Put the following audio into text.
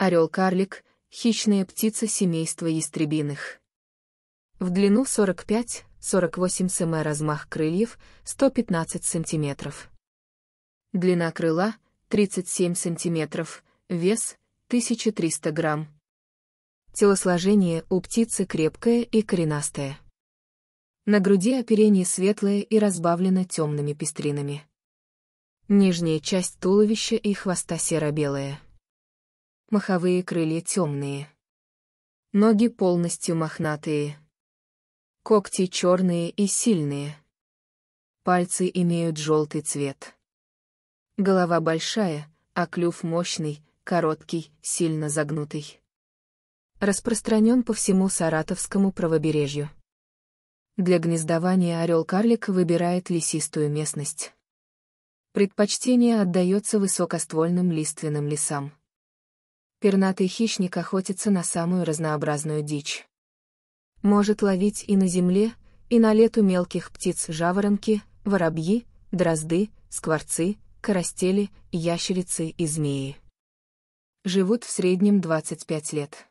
орел-карлик, хищная птица семейства ястребиных. В длину 45-48 см размах крыльев 115 см. Длина крыла 37 см, вес 1300 грамм. Телосложение у птицы крепкое и коренастое. На груди оперение светлое и разбавлено темными пестринами. Нижняя часть туловища и хвоста серо-белая маховые крылья темные. Ноги полностью мохнатые. Когти черные и сильные. Пальцы имеют желтый цвет. Голова большая, а клюв мощный, короткий, сильно загнутый. Распространен по всему Саратовскому правобережью. Для гнездования орел-карлик выбирает лесистую местность. Предпочтение отдается высокоствольным лиственным лесам пернатый хищник охотится на самую разнообразную дичь. Может ловить и на земле, и на лету мелких птиц жаворонки, воробьи, дрозды, скворцы, карастели, ящерицы и змеи. Живут в среднем 25 лет.